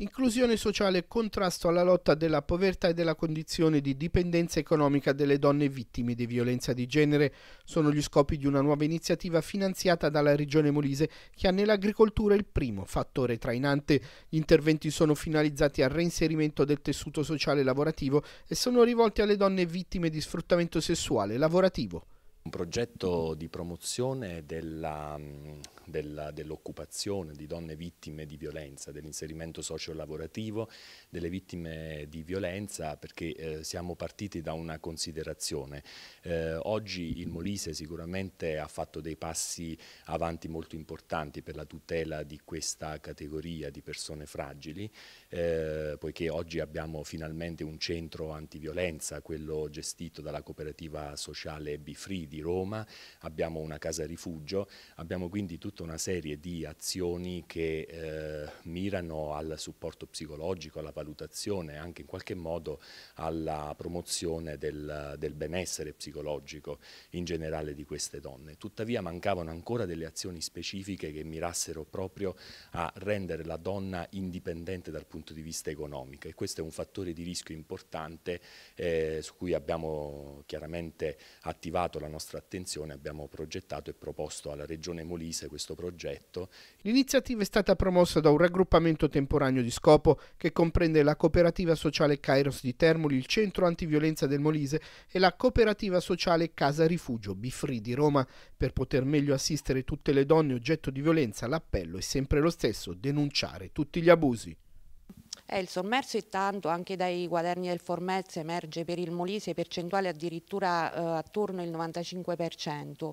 Inclusione sociale e contrasto alla lotta della povertà e della condizione di dipendenza economica delle donne vittime di violenza di genere sono gli scopi di una nuova iniziativa finanziata dalla Regione Molise che ha nell'agricoltura il primo fattore trainante. Gli interventi sono finalizzati al reinserimento del tessuto sociale lavorativo e sono rivolti alle donne vittime di sfruttamento sessuale lavorativo un progetto di promozione dell'occupazione dell di donne vittime di violenza, dell'inserimento socio-lavorativo delle vittime di violenza perché eh, siamo partiti da una considerazione. Eh, oggi il Molise sicuramente ha fatto dei passi avanti molto importanti per la tutela di questa categoria di persone fragili, eh, poiché oggi abbiamo finalmente un centro antiviolenza, quello gestito dalla cooperativa sociale Bifridi, di Roma, abbiamo una casa rifugio, abbiamo quindi tutta una serie di azioni che eh, mirano al supporto psicologico, alla valutazione, anche in qualche modo alla promozione del, del benessere psicologico in generale di queste donne. Tuttavia mancavano ancora delle azioni specifiche che mirassero proprio a rendere la donna indipendente dal punto di vista economico e questo è un fattore di rischio importante eh, su cui abbiamo chiaramente attivato la nostra nostra attenzione abbiamo progettato e proposto alla Regione Molise questo progetto. L'iniziativa è stata promossa da un raggruppamento temporaneo di scopo che comprende la cooperativa sociale Kairos di Termoli, il centro antiviolenza del Molise e la cooperativa sociale Casa Rifugio Bifri di Roma. Per poter meglio assistere tutte le donne oggetto di violenza l'appello è sempre lo stesso, denunciare tutti gli abusi. Eh, il sommerso è tanto, anche dai quaderni del Formez emerge per il Molise percentuale addirittura eh, attorno al 95%.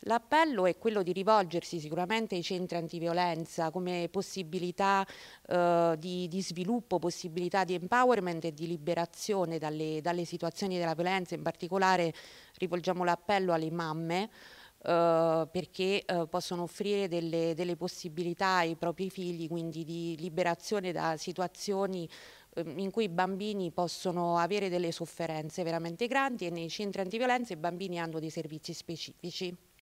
L'appello è quello di rivolgersi sicuramente ai centri antiviolenza come possibilità eh, di, di, sviluppo, possibilità di empowerment e di liberazione dalle, dalle situazioni della violenza, in particolare rivolgiamo l'appello alle mamme eh, perché eh, possono offrire delle, delle, possibilità ai propri figli, quindi di liberazione da situazioni ehm, in cui i bambini possono avere delle sofferenze veramente grandi e nei centri antiviolenza i bambini hanno dei servizi specifici.